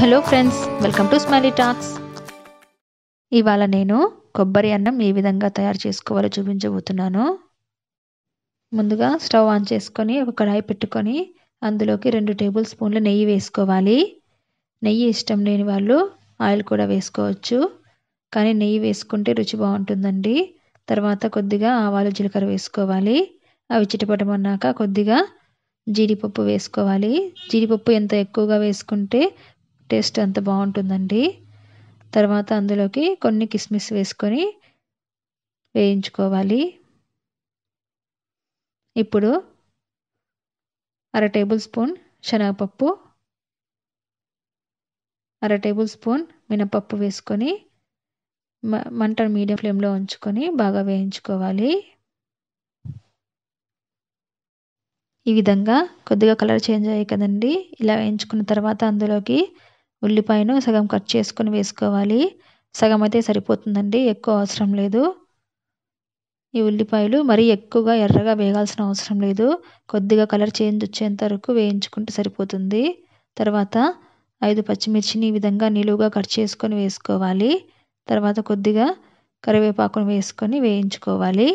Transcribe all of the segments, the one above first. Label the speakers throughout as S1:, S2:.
S1: hello friends welcome to smiley talks ఇవాళ నేను కొబ్బరి అన్నం ఏ విధంగా తయారు చేసుకోవాలో చూపించబోతున్నాను ముందుగా స్టవ్ ఆన్ చేసుకొని ఒక కడాయి పెట్టుకొని అందులోకి రెండు టేబుల్ స్పూన్ల నెయ్యి వేసుకోవాలి నెయ్యి ఇష్టం లేని వాళ్ళు ఆయిల్ కూడా వేసుకోవచ్చు కానీ నెయ్యి వేసుకుంటే రుచి బాగుంటుందండి తర్వాత కొద్దిగా ఆవాలు జీలకర్ర వేసుకోవాలి అవి చిటపటమన్నాక కొద్దిగా జీడిపప్పు వేసుకోవాలి జీడిపప్పు ఎంత ఎక్కువగా వేసుకుంటే టేస్ట్ అంత బాగుంటుందండి తర్వాత అందులోకి కొన్ని కిస్మిస్ వేసుకొని వేయించుకోవాలి ఇప్పుడు అర టేబుల్ స్పూన్ శనగపప్పు అర టేబుల్ స్పూన్ మినపప్పు వేసుకొని మంట మీడియం ఫ్లేమ్లో ఉంచుకొని బాగా వేయించుకోవాలి ఈ విధంగా కొద్దిగా కలర్ చేంజ్ అయ్యాయి కదండి ఇలా వేయించుకున్న తర్వాత అందులోకి ఉల్లిపాయను సగం కట్ చేసుకొని వేసుకోవాలి సగం అయితే సరిపోతుందండి ఎక్కువ అవసరం లేదు ఈ ఉల్లిపాయలు మరీ ఎక్కువగా ఎర్రగా వేగాల్సిన అవసరం లేదు కొద్దిగా కలర్ చేంజ్ వచ్చేంత వరకు వేయించుకుంటే సరిపోతుంది తర్వాత ఐదు పచ్చిమిర్చిని ఈ విధంగా నిలువుగా కట్ చేసుకొని వేసుకోవాలి తర్వాత కొద్దిగా కరివేపాకును వేసుకొని వేయించుకోవాలి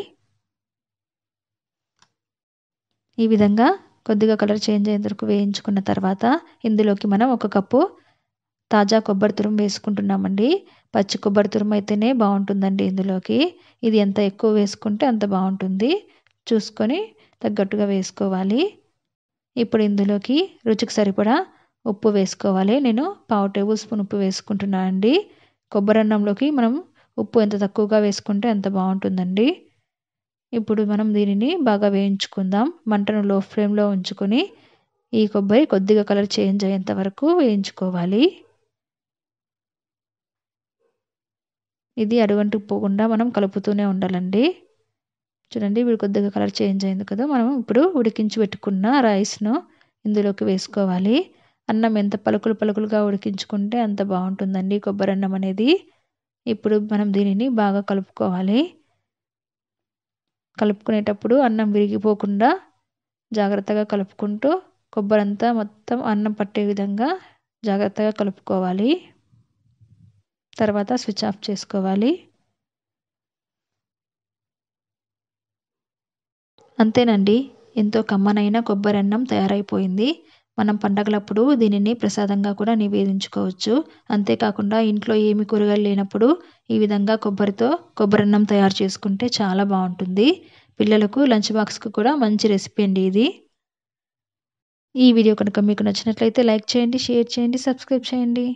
S1: ఈ విధంగా కొద్దిగా కలర్ చేంజ్ అయ్యేంత వరకు వేయించుకున్న తర్వాత ఇందులోకి మనం ఒక కప్పు తాజా కొబ్బరి తురుము వేసుకుంటున్నామండి పచ్చి కొబ్బరి తురుము అయితేనే బాగుంటుందండి ఇందులోకి ఇది ఎంత ఎక్కువ వేసుకుంటే అంత బాగుంటుంది చూసుకొని తగ్గట్టుగా వేసుకోవాలి ఇప్పుడు ఇందులోకి రుచికి సరిపడా ఉప్పు వేసుకోవాలి నేను పావు టేబుల్ స్పూన్ ఉప్పు వేసుకుంటున్నాను అండి కొబ్బరి అన్నంలోకి మనం ఉప్పు ఎంత తక్కువగా వేసుకుంటే అంత బాగుంటుందండి ఇప్పుడు మనం దీనిని బాగా వేయించుకుందాం మంటను లో ఫ్లేమ్లో ఉంచుకొని ఈ కొబ్బరి కొద్దిగా కలర్ చేంజ్ అయ్యేంత వరకు వేయించుకోవాలి ఇది పోకుండా మనం కలుపుతూనే ఉండాలండి చూడండి వీడు కొద్దిగా కలర్ చేంజ్ అయింది కదా మనం ఇప్పుడు ఉడికించి పెట్టుకున్న రైస్ను ఇందులోకి వేసుకోవాలి అన్నం ఎంత పలుకులు పలుకులుగా ఉడికించుకుంటే అంత బాగుంటుందండి కొబ్బరి అన్నం అనేది ఇప్పుడు మనం దీనిని బాగా కలుపుకోవాలి కలుపుకునేటప్పుడు అన్నం విరిగిపోకుండా జాగ్రత్తగా కలుపుకుంటూ కొబ్బరంతా మొత్తం అన్నం పట్టే విధంగా జాగ్రత్తగా కలుపుకోవాలి తర్వాత స్విచ్ ఆఫ్ చేసుకోవాలి అంతేనండి ఎంతో కమ్మనైన అన్నం తయారైపోయింది మనం పండగలప్పుడు దీనిని ప్రసాదంగా కూడా నివేదించుకోవచ్చు అంతేకాకుండా ఇంట్లో ఏమి కూరగాయలు లేనప్పుడు ఈ విధంగా కొబ్బరితో కొబ్బరన్నం తయారు చేసుకుంటే చాలా బాగుంటుంది పిల్లలకు లంచ్ బాక్స్కు కూడా మంచి రెసిపీ అండి ఇది ఈ వీడియో కనుక మీకు నచ్చినట్లయితే లైక్ చేయండి షేర్ చేయండి సబ్స్క్రైబ్ చేయండి